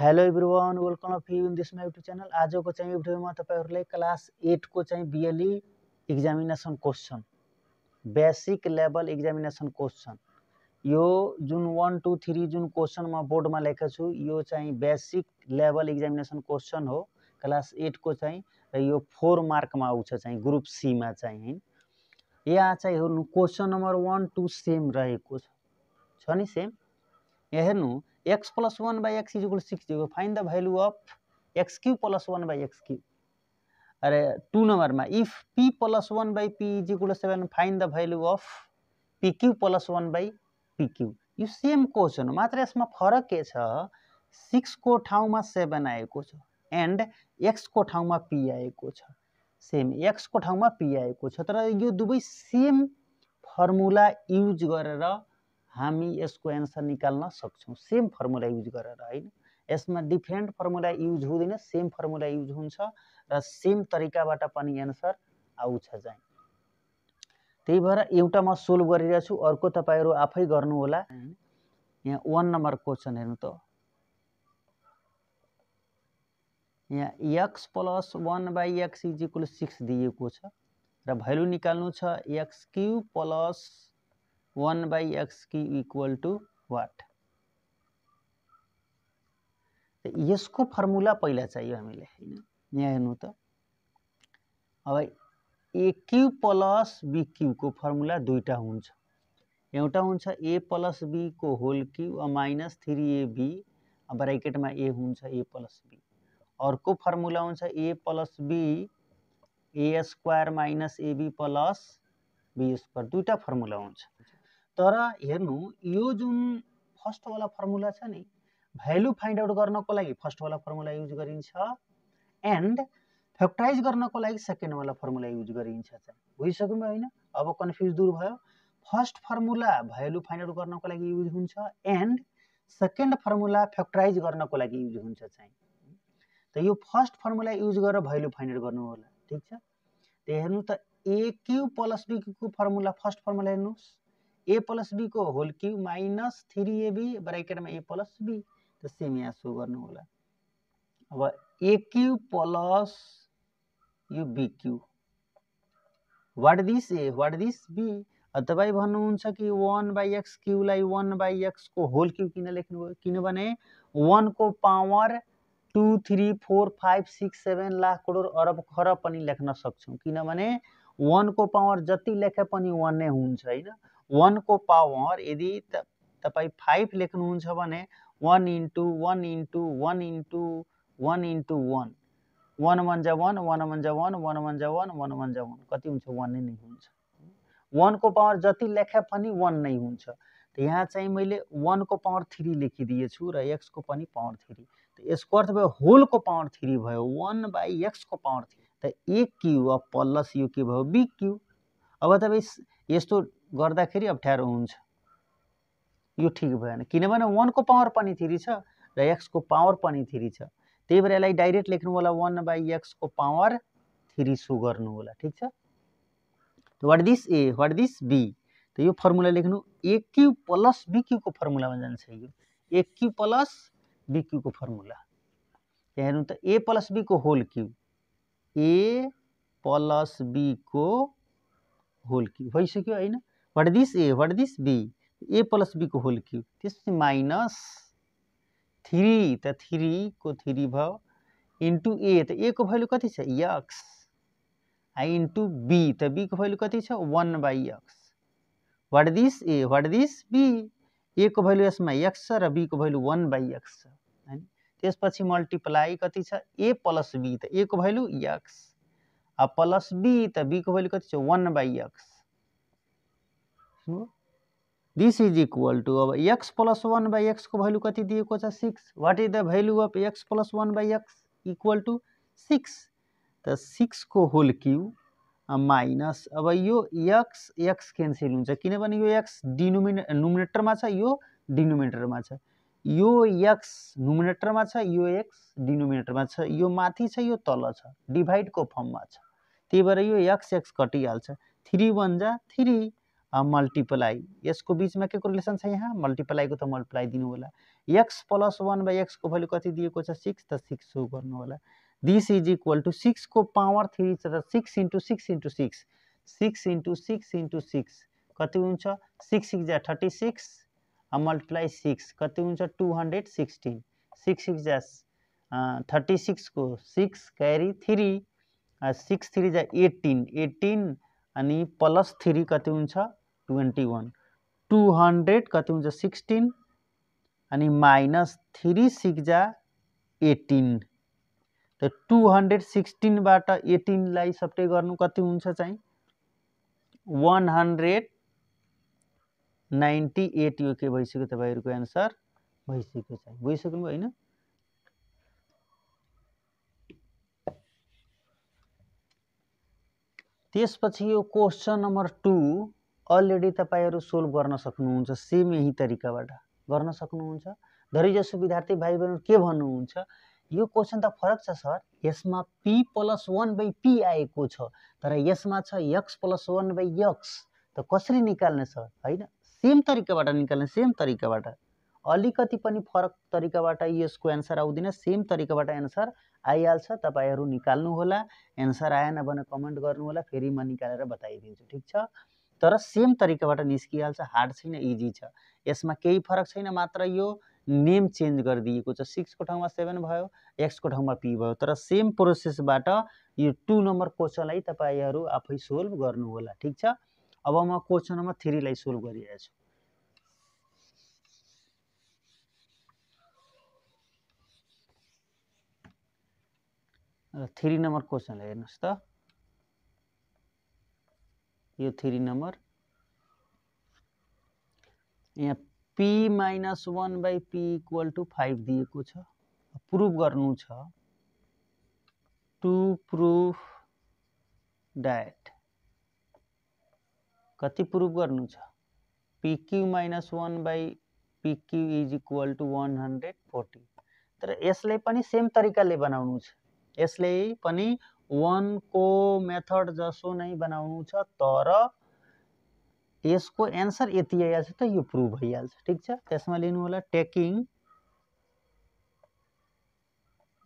hello everyone welcome of you in this my YouTube channel आजको चाहिँ भिडियोमा तपाईँहरूलाई क्लास एटको चाहिँ BLE examination question basic level examination question यो जुन वान टू थ्री जुन क्वेसन म बोर्डमा लेखेको छु यो चाहिँ बेसिक लेभल इक्जामिनेसन क्वेसन हो क्लास एटको चाहिँ र यो फोर मार्कमा आउँछ चाहिँ ग्रुप सीमा चाहिँ यहाँ चाहिँ हेर्नु question number one two same रहेको छ नि सेम यहाँ हेर्नु X plus one by X is equal six दिएको find the value of X cube plus one by X cube अरे टु नम्बरमा if P plus one by P is equal seven find the value of P cube plus one by P cube यो same question हो मात्र यसमा फरक के छ सिक्सको ठाउँमा सेभेन आएको छ एन्ड एक्सको ठाउँमा पी आएको छ सेम एक्सको ठाउँमा पी आएको छ तर यो दुवै सेम फर्मुला युज गरेर हामी यसको एन्सर निकाल्न सक्छौँ सेम फर्मुला युज गरेर होइन यसमा डिफ्रेन्ट फर्मुला युज हुँदैन सेम फर्मुला युज हुन्छ र सेम तरिकाबाट पनि एन्सर आउँछ चाहिँ त्यही भएर एउटा म सोल्भ गरिरहेको छु अर्को तपाईँहरू आफै होला यहाँ वान नम्बर क्वेसन हेर्नु त यहाँ X plus one by x equal six दिएको छ र भ्यालु निकाल्नु छ X cube plus one by X की इक्वल टु वाट यसको फर्मुला पहिला चाहियो हामीलाई होइन यहाँ हेर्नु त अब एक्यु प्लस बिक्युको फर्मुला दुईवटा हुन्छ एउटा हुन्छ ए प्लस बीको whole cube minus three AB B ब्राकेटमा ए हुन्छ ए प्लस बी अर्को फर्मुला हुन्छ A plus B A square minus AB plus be square दुईवटा फर्मुला हुन्छ तर हेर्नु यो जुन फर्स्टवाला फर्मुला छ नि भ्यालु फाइन्ड आउट गर्नको लागि फर्स्टवाला फर्मुला युज गरिन्छ एन्ड फ्याक्टराइज गर्नको लागि सेकेन्डवाला फर्मुला युज गरिन्छ चाहिँ बुझिसक्यौँ होइन अब कन्फ्युज दूर भयो first formula value find out गर्नको लागि युज हुन्छ एन्ड सेकेन्ड फर्मुला फ्याक्टराइज गर्नको लागि युज हुन्छ चाहिँ त यो फर्स्ट फर्मुला युज गरेर भ्यालु फाइन्ड आउट गर्नु होला ठिक छ त्यो हेर्नु त ए क्यु प्लस बी को फर्मुला फर्स्ट फर्मुला हेर्नुहोस् ए प्लस बीको whole cube minus three a b ब्राकेटमा ए प्लस बी त सेम यहाँ सो गर्नु होला अब ए क्यु प्लस यो b what this a what this b तपाईँ भन्नुहुन्छ कि वान बाई एक्स क्युलाई वान बाई एक्सको होल क्यु किन लेख्नुभयो किनभने वानको power two three four five six seven lakh crore अरब खरब पनि लेख्न सक्छौँ किनभने वानको पावर जति लेखे पनि वान नै हुन्छ होइन वानको पावर यदि तपाईँ फाइभ लेख्नुहुन्छ भने one into one into one into one into one one one जा वान वान वान जा वान वान वान जा वान वान वान जा वान कति हुन्छ वान नै नै हुन्छ वानको पावर जति लेखे पनि वान नै हुन्छ त यहाँ चाहिँ मैले वानको पावर थ्री लेखिदिएछु र एक्सको पनि पावर थ्री त यसको अर्थ भयो होलको पावर थ्री भयो वान बाई एक्सको पावर थ्री त ए क्यु अब प्लस यो के भयो बी क्यु अब तपाईँ यस्तो गर्दाखेरि अप्ठ्यारो हुन्छ यो ठिक भएन किनभने वानको पावर पनि थ्री छ र एक्सको पावर पनि थ्री छ त्यही भएर यसलाई डाइरेक्ट लेख्नु होला वान बाई एक्सको पावर थ्री सो गर्नु होला ठिक छ what this a what this b त यो फर्मुला लेख्नु एक्यु प्लस बिक्यूको फर्मुलामा जान्छ यो ए प्लस बिक्यूको फर्मुला यहाँ हेर्नु त ए प्लस बीको होल क्यु ए प्लस बीको होल क्यु भइसक्यो होइन what this a what this b a plus b को होल क्यूब त्यसपछि माइनस थ्री थ्री को थ्री भयो इंटू ए तो ए को वैल्यू कति यक्स आ इंटू बी बी को भ्यालु कति one by x what this a what this b a को वैल्यू इसमें यक्स छ को बीको वन बाई यक्स छ होइन मल्टिप्लाई कति ए प्लस बी तो ए तो को value x plus b b को भ्यालु कति one by x this is equal to अब एक्स प्लस वान बाई एक्सको भेल्यु कति दिएको छ six what is the value of x plus one by x equal to six त सिक्सको whole cube minus अब यो एक्स एक्स क्यान्सल हुन्छ किनभने यो एक्स डिनोमिने नोमिनेटरमा छ यो डिनोमिनेटरमा छ यो एक्स नोमिनेटरमा छ यो एक्स डिनोमिनेटरमा छ यो माथि छ यो तल छ डिभाइडको फर्ममा छ त्यही भएर यो एक्स एक्स कटिहाल्छ थ्री वान जा थ्री मल्टिप्लाई यसको बिचमा के कोरिलेसन छ यहाँ मल्टिप्लाईको त मल्टिप्लाई दिनु होला एक्स प्लस वान बाई एक्सको भेल्यु कति दिएको छ सिक्स त सिक्स सो गर्नु होला दिस इज इक्वल टु सिक्सको पावर थ्री छ त six into six into six six into six into six कति हुन्छ सिक्स सिक्स जा थर्टी सिक्स मल्टिप्लाई सिक्स कति हुन्छ two hundred sixteen six six जा थर्टी सिक्सको six carry three six three जा एटिन एटिन अनि प्लस थ्री कति हुन्छ ट्वेन्टी वान टु हन्ड्रेड कति हुन्छ सिक्सटिन अनि माइनस थ्री सिक्जा एटिन त टु हन्ड्रेड सिक्सटिनबाट एटिनलाई सबै गर्नु कति हुन्छ चाहिँ वान हन्ड्रेड नाइन्टी एट यो के भइसक्यो तपाईँहरूको एन्सर भइसक्यो चाहिँ होइन त्यसपछि यो क्वेसन नम्बर टू अलरेडी तपाईँहरू सोल्भ गर्न सक्नुहुन्छ सेम यही तरिकाबाट गर्न सक्नुहुन्छ धेरैजसो विद्यार्थी भाइ बहिनी के भन्नुहुन्छ यो क्वेसन त फरक छ सर यसमा p plus one by p आएको छ तर यसमा छ x plus one by x त कसरी निकाल्ने सर होइन सेम तरिकाबाट निकाल्ने सेम तरिकाबाट अलिकति पनि फरक तरिकाबाट यसको एन्सर आउँदैन सेम तरिकाबाट एन्सर आइहाल्छ तपाईँहरू निकाल्नुहोला एन्सर आएन भने कमेन्ट गर्नुहोला फेरि म निकालेर बताइदिन्छु ठिक छ तर सेम तरिकाबाट निस्किहाल्छ हार्ड छैन इजी छ यसमा केही फरक छैन मात्र यो नेम चेन्ज गरिदिएको छ सिक्सको ठाउँमा सेभेन भयो एक्सको ठाउँमा पी भयो तर सेम प्रोसेसबाट यो टु नम्बर क्वेसनलाई तपाईँहरू आफै सोल्भ गर्नु होला ठिक छ अब म क्वेसन नम्बर थ्रीलाई सोल्भ गरिरहेको छु र थ्री नम्बर क्वेसनलाई हेर्नुहोस् त यो थ्री नम्बर यहाँ p minus one by p equal to five दिएको छ प्रुभ गर्नु छ टु प्रुफ डायट कति प्रुभ गर्नु छ p cube minus one by p cube is equal to one hundred forty तर यसले पनि सेम तरिकाले बनाउनु छ यसले पनि वन को मेथड जसो नहीं बना तर तो इसको एंसर ये आइहाल्छ प्रूव यो प्रुभ भइहाल्छ ठिक छ त्यसमा टेकिंग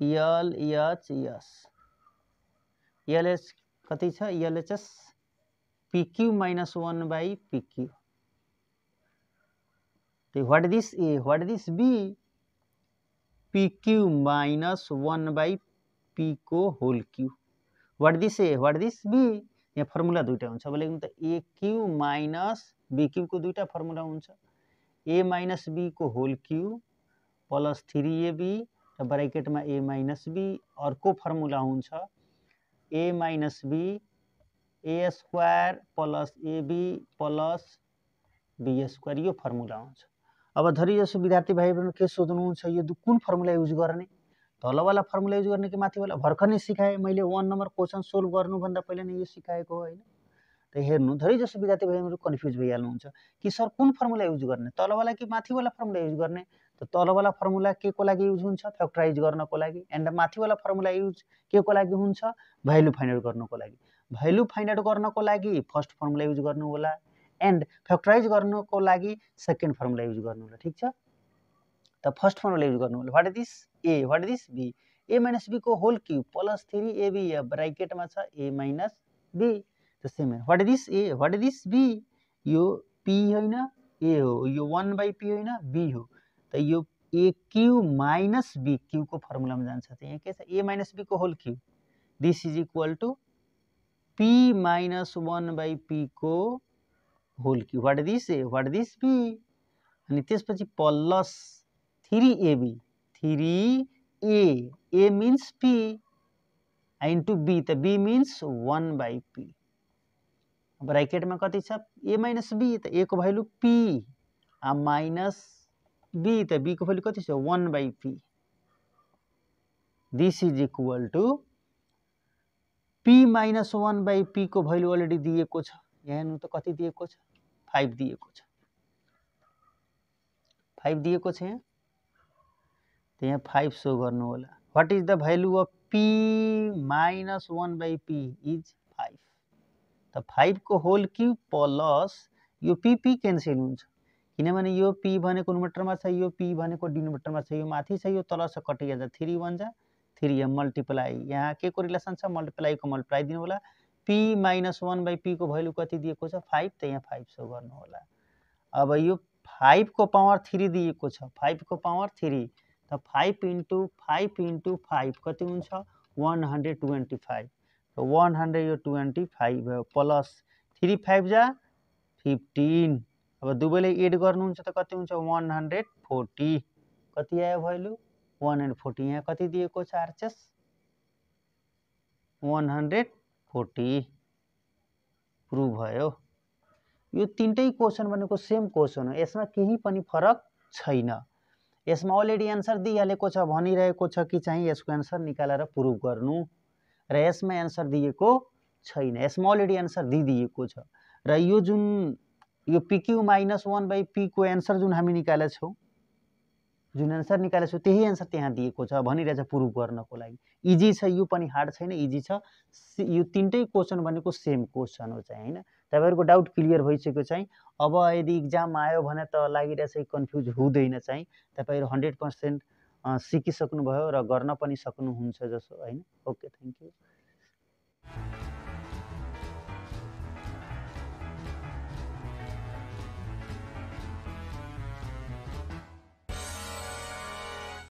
होला कति minus one by p cube what this a what this b p cube minus one by p को whole cube what this a what this b यहाँ फर्मुला दुइटा हुन्छ अब लेख्नु त ए क्यु माइनस बी दुइटा फर्मुला हुन्छ ए माइनस बीको whole cube plus three a b र ब्राकेटमा ए माइनस बी अर्को फर्मुला हुन्छ a minus b A square plus a b plus be square यो फर्मुला हुन्छ अब जसो विद्यार्थी भाइ बहिनी के सोध्नुहुन्छ यो कुन फर्मुला युज गर्ने तलवाला फर्मुला युज गर्ने कि माथिवाला भर्खर नै सिकाएँ मैले वान नम्बर क्वेसन सोल्भ गर्नुभन्दा पहिला नै यो सिकाएको होइन त हेर्नु धेरै जसो विद्यार्थी भाइहरू कन्फ्युज भइहाल्नुहुन्छ कि सर कुन फर्मुला युज गर्ने तलवाला कि माथिवाला फर्मुला युज गर्ने त तलवाला फर्मुला के को लागि युज हुन्छ फ्याक्टराइज गर्नको लागि एन्ड माथिवाला फर्मुला युज के को लागि हुन्छ भ्यालु फाइन्ड आउट गर्नको लागि भ्यालु फाइन्ड आउट गर्नको लागि फर्स्ट फर्मुला युज गर्नु होला एन्ड फ्याक्टराइज गर्नको लागि सेकेन्ड फर्मुला युज गर्नु होला ठिक छ त फर्स्ट फर्मुला युज गर्नु what is this a what is this b a minus बीको whole cube plus three a b यहाँ ब्राकेटमा छ ए माइनस बी त्यसै what is this a what is this b यो पी होइन ए हो यो वान बाई पी होइन बी हो त यो ए क्यु माइनस बी क्युको फर्मुलामा जान्छ त यहाँ के छ ए माइनस बीको whole cube this is equal to p minus one by पीको whole cube what this a what this b अनि त्यसपछि plus three a b three a a means p into b त b means one by p अब ब्राकेटमा कति छ a minus be त ए को भ्यालु पी माइनस बी त बीको भ्यालु कति छ one by p this is equal to p minus one by पीको भ्यालु अलरेडी दिएको छ यहाँ हेर्नु त कति दिएको छ फाइभ दिएको छ फाइभ दिएको छ यहाँ त यहाँ फाइभ सो गर्नु होला what is the value of p minus one by P is five त फाइभको होल क्यु प्लस यो पी पी क्यान्सल हुन्छ किनभने यो पी भनेको नुमेटरमा छ यो पी भनेको डिनोमिटरमा छ यो माथि छ यो तल छ कटिहाल्छ थ्री भन्छ थ्री यहाँ मल्टिप्लाई यहाँ के को रिलेसन छ मल्टिप्लाईको मल्टिप्लाई दिनु होला पी माइनस वान बाई पीको भ्यालु कति दिएको छ फाइभ त यहाँ फाइभ सो गर्नु होला अब यो फाइभको पावर थ्री दिएको छ फाइभको पावर थ्री त five into five into five कति हुन्छ वान हन्ड्रेड ट्वेन्टी फाइभ र वान हन्ड्रेड यो ट्वेन्टी फाइभ भयो प्लस थ्री फाइभ जा फिफ्टिन अब दुवैले एड गर्नुहुन्छ त कति हुन्छ वान हन्ड्रेड फोर्टी कति आयो भ्यालु वान हन्ड्रेड फोर्टी यहाँ कति दिएको charges one hundred forty prove भयो यो तिनटै क्वेसन भनेको सेम क्वेसन हो यसमा केही पनि फरक छैन यसमा अलरेडी एन्सर दिइहालेको छ भनिरहेको छ कि चाहिँ यसको एन्सर निकालेर प्रुभ गर्नु र यसमा एन्सर दिएको छैन यसमा अलरेडी एन्सर दिइदिएको छ र यो जुन यो पिक्यु माइनस वान बाई पीको एन्सर जुन हामी निकालेछौँ जुन एन्सर निकालेको छु त्यही एन्सर त्यहाँ दिएको छ भनिरहेछ प्रुभ गर्नको लागि इजी छ यो पनि हार्ड छैन इजी छ यो तिनटै क्वेसन भनेको सेम क्वेसन हो चाहिँ होइन तपाईँहरूको डाउट क्लियर भइसक्यो चाहिँ अब यदि इक्जाम आयो भने त लागिरहेछ कन्फ्युज हुँदैन चाहिँ तपाईँहरू हन्ड्रेड पर्सेन्ट सिकिसक्नुभयो र गर्न पनि सक्नुहुन्छ जसो होइन ओके थ्याङ्क यू